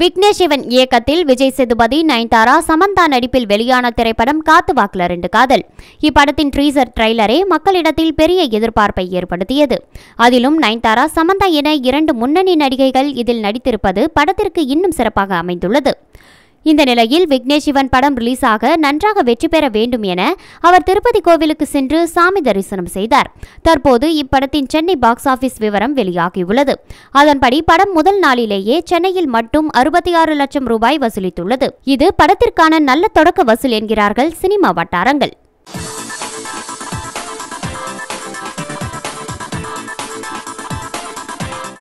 விக்னேஷ் சிவன் இயக்கத்தில் விஜய் சேதுபதி நயன்தாரா சமந்தா நடிப்பில் வெளியான திரைப்படம் காத்து வாக்குல ரெண்டு காதல் இப்படத்தின் ட்ரீசர் ட்ரெய்லரே மக்களிடத்தில் பெரிய எதிர்பார்ப்பை ஏற்படுத்தியது அதிலும் நயன்தாரா சமந்தா என இரண்டு முன்னணி நடிகைகள் இதில் நடித்திருப்பது படத்திற்கு இன்னும் சிறப்பாக அமைந்துள்ளது இந்த நிலையில் விக்னேஷ் சிவன் படம் ரிலீஸ் ஆக நன்றாக வெற்றி பெற வேண்டும் என அவர் திருப்பதி கோவிலுக்கு சென்று சாமி தரிசனம் செய்தார் தற்போது இப்படத்தின் சென்னை பாக்ஸ் ஆபீஸ் விவரம் வெளியாகியுள்ளது அதன்படி படம் முதல் நாளிலேயே சென்னையில் மட்டும் அறுபத்தி ஆறு லட்சம் ரூபாய் வசூலித்துள்ளது இது படத்திற்கான நல்ல தொடக்க வசூல் என்கிறார்கள் சினிமா வட்டாரங்கள்